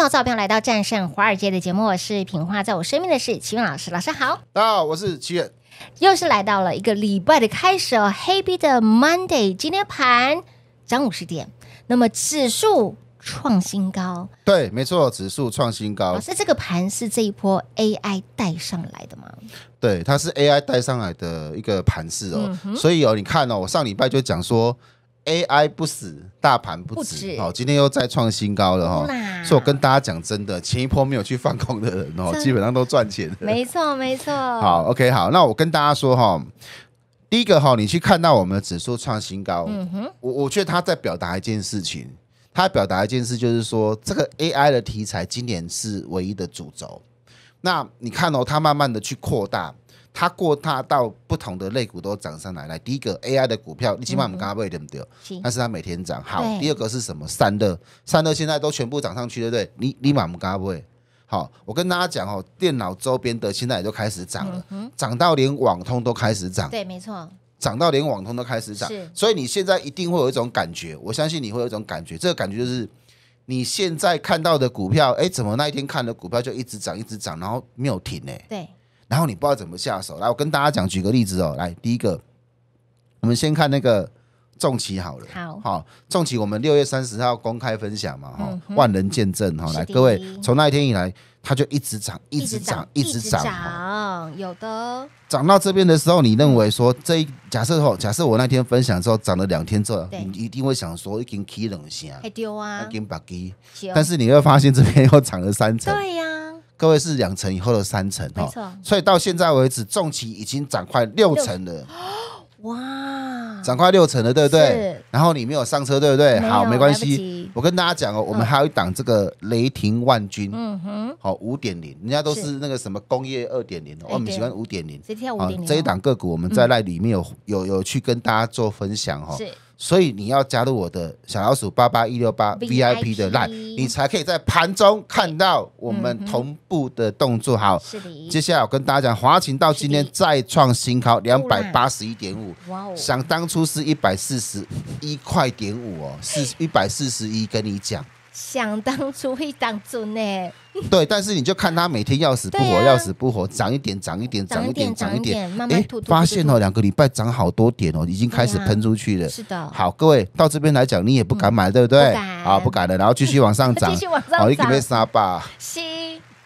欢照片，来到《战胜华尔街》的节目，我是品化，在我身边的是齐远老师，老师好，大家好，我是齐远，又是来到了一个礼拜的开始哦，Happy 的 Monday，今天盘涨五十点，那么指数创新高，对，没错，指数创新高，是这个盘是这一波 AI 带上来的吗？对，它是 AI 带上来的一个盘势哦，所以哦，你看哦，我上礼拜就讲说。AI 不死，大盘不止。好，今天又再创新高了哈。所以我跟大家讲，真的，前一波没有去放空的人哦，基本上都赚钱了。没错，没错。好，OK，好，那我跟大家说哈，第一个哈，你去看到我们的指数创新高，嗯哼，我我觉得他在表达一件事情，他表达一件事就是说，这个 AI 的题材今年是唯一的主轴。那你看哦，它慢慢的去扩大。它过大到不同的类股都涨上来，来第一个 AI 的股票，你起码我们刚刚对不对？但是它每天涨好。第二个是什么？散热，散热现在都全部涨上去，对不对？你你马上我们刚刚好，我跟大家讲哦，电脑周边的现在都开始涨了，涨到连网通都开始涨，对，没错，涨到连网通都开始涨。所以你现在一定会有一种感觉，我相信你会有一种感觉，这个感觉就是你现在看到的股票，哎，怎么那一天看的股票就一直涨，一直涨，然后没有停呢？对。然后你不知道怎么下手，来，我跟大家讲，举个例子哦，来，第一个，我们先看那个重企好了，好，重企我们六月三十号公开分享嘛，哈，万人见证，哈，来各位，从那一天以来，它就一直涨，一直涨，一直涨，涨有的涨到这边的时候，你认为说，这假设哦，假设我那天分享之后涨了两天之后，你一定会想说，已经 key 冷些，还丢啊，已经 b u 但是你会发现这边又涨了三成，对呀。各位是两层以后的三层哈，所以到现在为止，重企已经涨快六成了，哇，涨快六成了，对不对？然后你没有上车，对不对？好，没关系。我跟大家讲哦，我们还有一档这个雷霆万钧，嗯哼，好，五点零，人家都是那个什么工业二点零，我们喜欢五点零，好，这一档个股我们在那里面有有有去跟大家做分享哈。所以你要加入我的小老鼠八八一六八 V I P 的 line，你才可以在盘中看到我们同步的动作。好，接下来我跟大家讲，华勤到今天再创新高两百八十一点五，想当初是一百四十一块点五哦，四一百四十一，跟你讲。想当初会当准呢？对，但是你就看他每天要死不活，要死不活，涨一点，涨一点，涨一点，涨一点，哎，发现哦，两个礼拜涨好多点哦，已经开始喷出去了。是的，好，各位到这边来讲，你也不敢买，对不对？啊，不敢了，然后继续往上涨，继续往上涨，准备杀吧。是，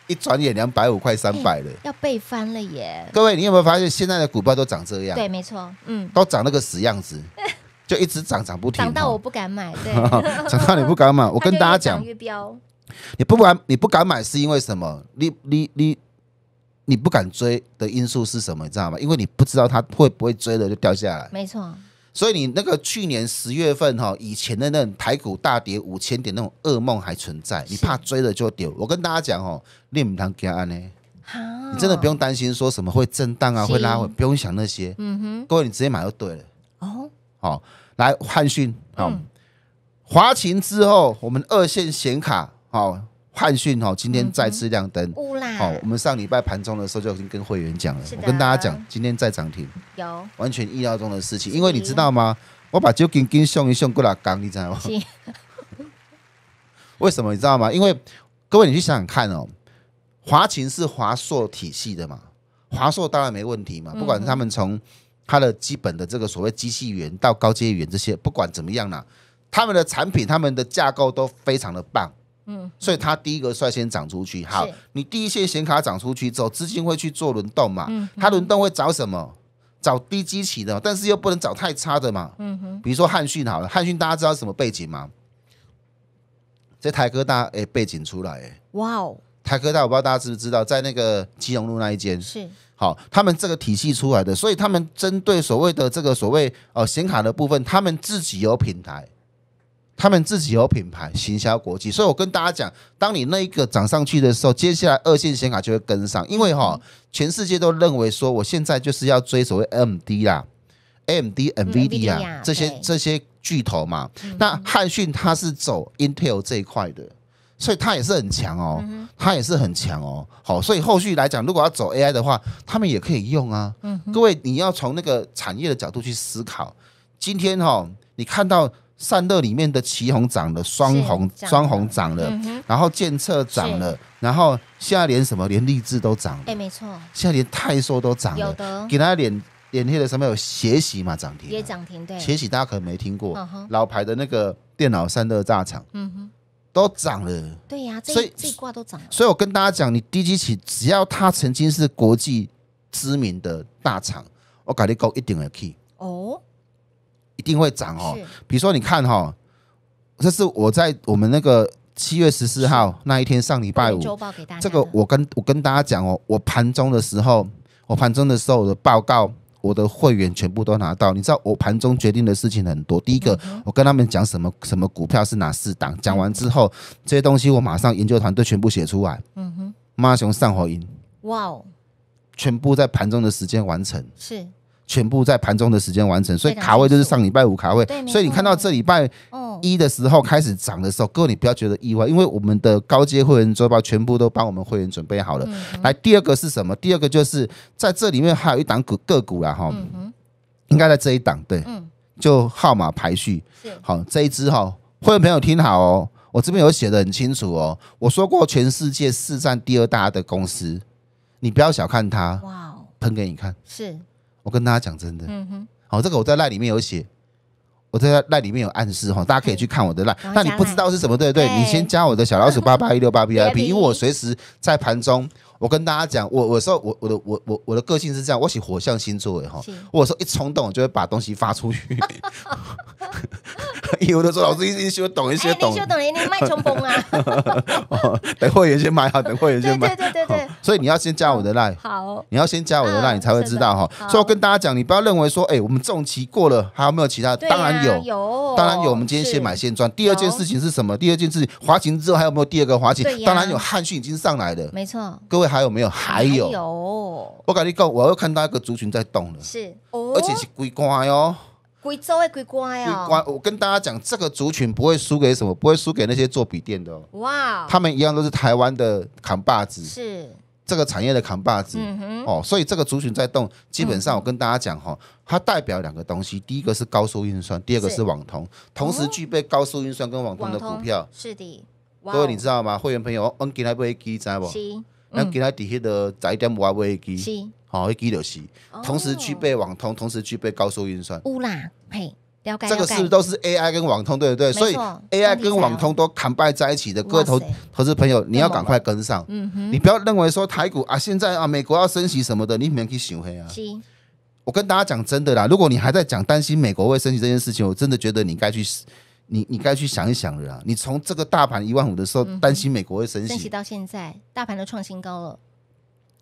一转眼两百五块，三百了，要被翻了耶！各位，你有没有发现现在的股票都长这样？对，没错，嗯，都长那个死样子。就一直涨涨不停，涨到我不敢买，对，涨到你不敢买。我跟大家讲，你不敢，你不敢买是因为什么？你你你你不敢追的因素是什么？你知道吗？因为你不知道它会不会追了就掉下来。没错。所以你那个去年十月份哈以前的那种台股大跌五千点那种噩梦还存在，你怕追了就丢。我跟大家讲哦，你唔当家安呢，好，你真的不用担心说什么会震荡啊，会拉回，不用想那些。嗯哼，各位你直接买就对了。好，来汉讯，好华勤之后，我们二线显卡，好汉讯，好今天再次亮灯，好，我们上礼拜盘中的时候就已经跟会员讲了，我跟大家讲，今天再涨停，有完全意料中的事情，因为你知道吗？我把 j o k n g 跟送一送过来，刚你知道吗？为什么你知道吗？因为各位，你去想想看哦，华勤是华硕体系的嘛，华硕当然没问题嘛，不管是他们从。它的基本的这个所谓机器员到高阶员这些，不管怎么样呢，他们的产品、他们的架构都非常的棒，嗯，所以它第一个率先涨出去。好，你第一线显卡涨出去之后，资金会去做轮动嘛？嗯，它轮动会找什么？找低基企的，但是又不能找太差的嘛。嗯哼，比如说汉讯好了，汉讯大家知道什么背景吗？这台科大诶，背景出来诶，哇哦，台科大我不知道大家知不知道，在那个基隆路那一间是。好，他们这个体系出来的，所以他们针对所谓的这个所谓呃显卡的部分，他们自己有品牌，他们自己有品牌行销国际。所以我跟大家讲，当你那一个涨上去的时候，接下来二线显卡就会跟上，因为哈，全世界都认为说，我现在就是要追所谓 MD 啦、MD、NVDA 这些这些巨头嘛。那汉讯它是走 Intel 这一块的。所以它也是很强哦，它也是很强哦。好，所以后续来讲，如果要走 AI 的话，他们也可以用啊。各位，你要从那个产业的角度去思考。今天哈，你看到散热里面的旗红涨了，双红双红涨了，然后建测涨了，然后现在连什么，连立志都涨了。哎，没错。现在连泰硕都涨了，给他脸脸贴的什么有学习嘛？涨停也涨停对。大家可能没听过，老牌的那个电脑散热大厂。嗯哼。都涨了，对呀，所以这一挂都涨了。所以我跟大家讲，你低基企只要它曾经是国际知名的大厂，我概率高一定会 K 哦，一定会涨哦。比如说，你看哈，这是我在我们那个七月十四号那一天上礼拜五周报给大家。这个我跟我跟大家讲哦，我盘中的时候，我盘中的时候的报告。我的会员全部都拿到，你知道我盘中决定的事情很多。第一个，我跟他们讲什么什么股票是哪四档，讲完之后这些东西我马上研究团队全部写出来。嗯哼，妈熊上火音，哇哦，全部在盘中的时间完成。是。全部在盘中的时间完成，所以卡位就是上礼拜五卡位。所以你看到这礼拜一的时候开始涨的时候，各位你不要觉得意外，因为我们的高阶会员周报全部都帮我们会员准备好了。来，第二个是什么？第二个就是在这里面还有一档股个股啦，哈，应该在这一档对。嗯。就号码排序好这一支哈，会员朋友听好哦，我这边有写的很清楚哦。我说过，全世界市占第二大的公司，你不要小看它。哇。喷给你看是。我跟大家讲真的，嗯哼，好，这个我在赖里面有写，我在赖里面有暗示哈，大家可以去看我的赖。那你不知道是什么对不对？你先加我的小老鼠 八八一六八 B I P，因为我随时在盘中，我跟大家讲，我我说我我的我我我的个性是这样，我喜火象星座的哈，我说一冲动就会把东西发出去。有的候老师，一些懂一些懂，一些，懂，一先买冲锋啊！等会儿先买好，等会儿先买。对对对对对。所以你要先加我的赖。好。你要先加我的赖，你才会知道哈。所以我跟大家讲，你不要认为说，哎，我们重期过了，还有没有其他？当然有，有，当然有。我们今天先买先赚。第二件事情是什么？第二件事情，滑行之后还有没有第二个滑行？当然有，汉逊已经上来的。没错。各位还有没有？还有。有。我感觉够，我又看到一个族群在动了。是。哦。而且是龟怪哟。贵州的贵州哦，我跟大家讲，这个族群不会输给什么，不会输给那些做笔电的哦。哇，他们一样都是台湾的扛把子，是这个产业的扛把子哦。所以这个族群在动，基本上我跟大家讲哈，它代表两个东西，第一个是高速运算，第二个是网通，同时具备高速运算跟网通的股票。是的，各位你知道吗？会员朋友，N G I 不会记，知不？N G I 底下的宅点话不会 g 是。哦，一记得起，同时具备网通，同时具备高速运算。乌啦，嘿，了解，这个是不是都是 AI 跟网通，对不对？所以 AI 跟网通都扛掰在一起的。各位投投资朋友，你要赶快跟上。嗯哼，你不要认为说台股啊，现在啊，美国要升息什么的，你不能去想黑啊。我跟大家讲真的啦，如果你还在讲担心美国会升息这件事情，我真的觉得你该去，你你该去想一想了。你从这个大盘一万五的时候担心美国会升息，到现在大盘都创新高了。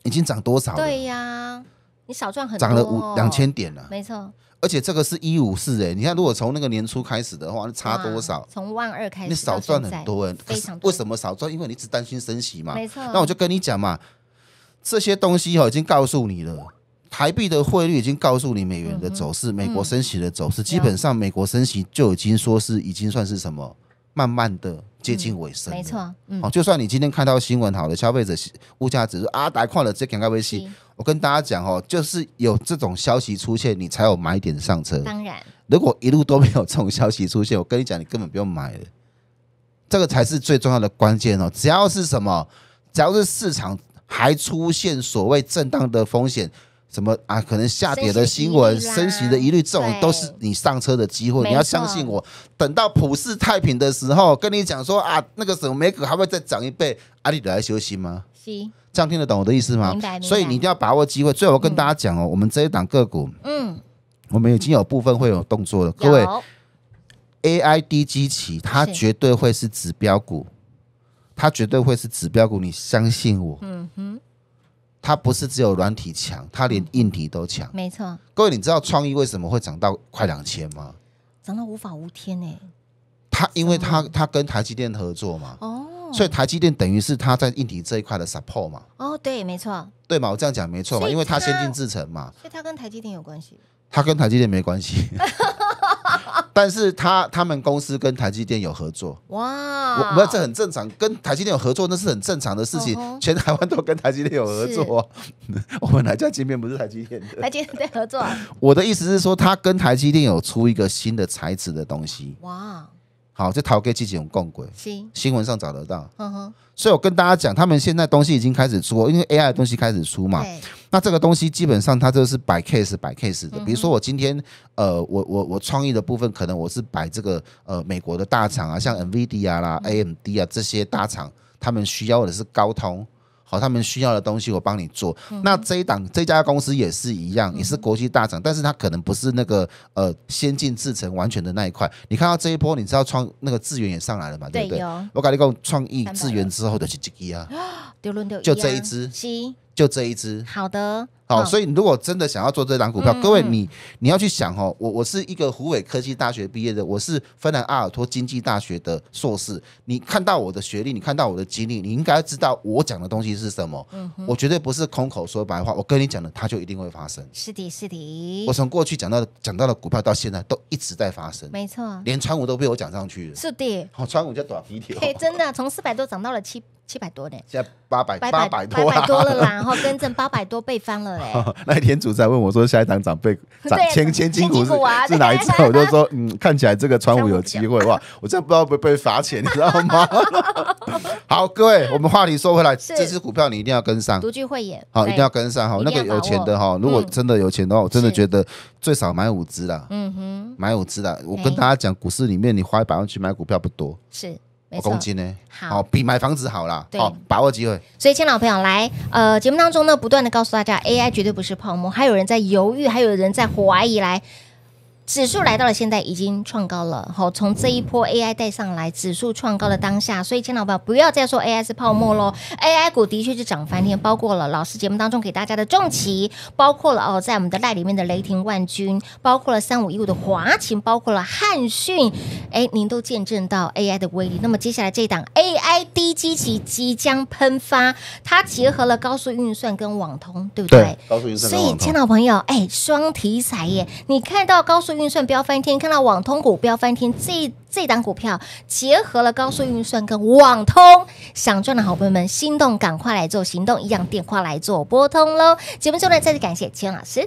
已经涨多少了？对呀，你少赚很多，涨了五两千点了，没错。而且这个是一五四哎，你看如果从那个年初开始的话，差多少？从万二开始，你少赚很多，非常。为什么少赚？因为你只担心升息嘛，没错。那我就跟你讲嘛，这些东西哈已经告诉你了，台币的汇率已经告诉你美元的走势，美国升息的走势，基本上美国升息就已经说是已经算是什么，慢慢的。接近尾声，没错，嗯，就算你今天看到新闻，好的消费者物价指数啊，打快了，这接看微信。我跟大家讲哦，就是有这种消息出现，你才有买点上车。当然，如果一路都没有这种消息出现，我跟你讲，你根本不用买。这个才是最重要的关键哦。只要是什么，只要是市场还出现所谓震荡的风险。怎么啊？可能下跌的新闻、升息的疑虑，这种都是你上车的机会。你要相信我，等到普世太平的时候，跟你讲说啊，那个时候美股还会再涨一倍，阿里得来休息吗？是这样听得懂我的意思吗？所以你一定要把握机会。最后跟大家讲哦，我们这一档个股，嗯，我们已经有部分会有动作了。各位，A I D 机器，它绝对会是指标股，它绝对会是指标股。你相信我。嗯哼。它不是只有软体强，它连硬体都强。没错，各位，你知道创意为什么会涨到快两千吗？涨到无法无天呢。它因为它它跟台积电合作嘛，哦，所以台积电等于是它在硬体这一块的 support 嘛。哦，对，没错。对嘛？我这样讲没错嘛？因为它先进制程嘛。所以它跟台积电有关系。它跟台积电没关系。但是他他们公司跟台积电有合作哇，我不要这很正常，跟台积电有合作那是很正常的事情，全台湾都跟台积电有合作。我们哪家晶片不是台积电的？台积电在合作。我的意思是说，他跟台积电有出一个新的材质的东西哇。好，就投给几种共轨。新新闻上找得到，所以，我跟大家讲，他们现在东西已经开始出，因为 AI 的东西开始出嘛。那这个东西基本上它就是摆 case 摆 case 的。比如说，我今天呃，我我我创意的部分，可能我是摆这个呃美国的大厂啊，像 NVIDIA 啦、AMD 啊这些大厂，他们需要的是高通。好，他们需要的东西我帮你做。那这一档这家公司也是一样，也是国际大厂，但是它可能不是那个呃先进制程完全的那一块。你看到这一波，你知道创那个资源也上来了嘛？对不对？我讲一跟创意资源之后的几只啊，就这一只，就这一只，好的。好，所以如果真的想要做这档股票，各位你你要去想哦，我我是一个湖北科技大学毕业的，我是芬兰阿尔托经济大学的硕士。你看到我的学历，你看到我的经历，你应该知道我讲的东西是什么。嗯，我绝对不是空口说白话，我跟你讲的，它就一定会发生。是的，是的。我从过去讲到讲到的股票，到现在都一直在发生。没错，连川五都被我讲上去了。是的。好，川五叫短皮铁。真的从四百多涨到了七七百多呢。现在八百八百八百多了啦，后跟正八百多倍翻了。那天主持人问我说：“下一档长辈，千千金股是哪一只？” 我就说：“嗯，看起来这个川武有机会哇！我真不知道被被罚钱，你知道吗？”好，各位，我们话题说回来，这支股票你一定要跟上，独具慧眼，好，一定要跟上哈。那个有钱的哈，如果真的有钱的话，我真的觉得最少买五只啦。嗯哼，买五只啦。我跟大家讲，股市里面你花一百万去买股票不多，是。五公斤呢，好比买房子好了，好把握机会。所以，青老朋友来，呃，节目当中呢，不断的告诉大家，AI 绝对不是泡沫，还有人在犹豫，还有人在怀疑，来。指数来到了现在已经创高了，好，从这一波 AI 带上来，指数创高的当下，所以千老板不要再说 AI 是泡沫喽，AI 股的确是涨翻天，包括了老师节目当中给大家的重旗，包括了哦在我们的赖里面的雷霆万钧，包括了三五一五的华勤，包括了汉讯，哎，您都见证到 AI 的威力，那么接下来这档 A。ID 机器即将喷发，它结合了高速运算跟网通，对不对？对，高速运算所以，亲爱朋友，哎，双题材耶！你看到高速运算不要翻天，看到网通股不要翻天。这这档股票结合了高速运算跟网通，想赚的好朋友们，心动赶快来做，行动一样，电话来做拨通喽。节目中呢，再次感谢千老师。